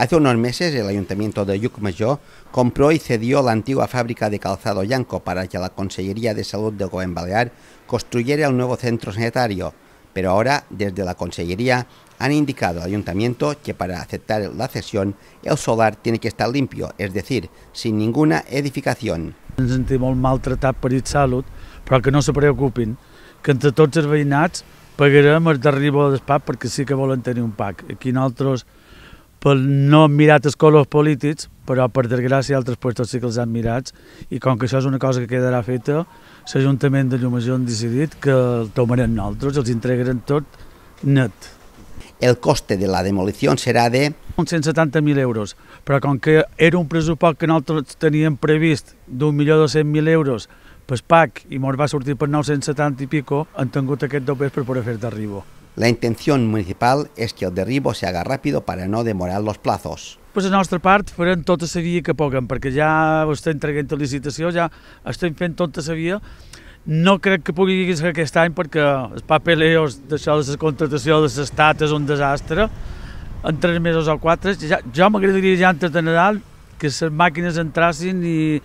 Hace unos meses el ayuntamiento de Yucmayor compró y cedió la antigua fábrica de calzado Yanco para que la Consellería de Salud de Goen Balear construyera un nuevo centro sanitario, pero ahora desde la Consellería han indicado al ayuntamiento que para aceptar la cesión el solar tiene que estar limpio, es decir, sin ninguna edificación. Nos sentimos molt per Salut, però que no se preocupin, que entre todos los veïnats pagarem el d'arriba del d'espat porque sí que volen tener un PAC. Aquí nosaltres per no han mirat els colors polítics, però per desgràcia altres puestos sí que els han mirat, i com que això és una cosa que quedarà feta, l'Ajuntament de Llumajor han decidit que el tomarem nosaltres, els entregarem tot net. El coste de la demolició serà de... 170.000 euros, però com que era un pressupost que nosaltres teníem previst d'un de 100.000 euros per PAC i mos va sortir per 970 i pico, han tingut aquest dobles per poder fer arribar. La intención municipal es que el derribo se haga rápido para no demorar los plazos. Pues a nostra part farem tota la via que puguem, perquè ja ho estem traient a tota licitació, ja estem fent tota la via. No crec que pugui que aquest any perquè els papeleos d'això de la contratació de l'Estat és un desastre. En tres mesos o quatre, ja, jo m'agradaria ja antes de Nadal que les màquines entrassin i,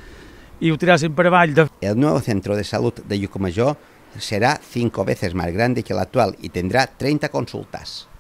i ho tirassin per avall. De... El nou centre de salut de Llucomajor será cinco veces más grande que el actual y tendrá 30 consultas.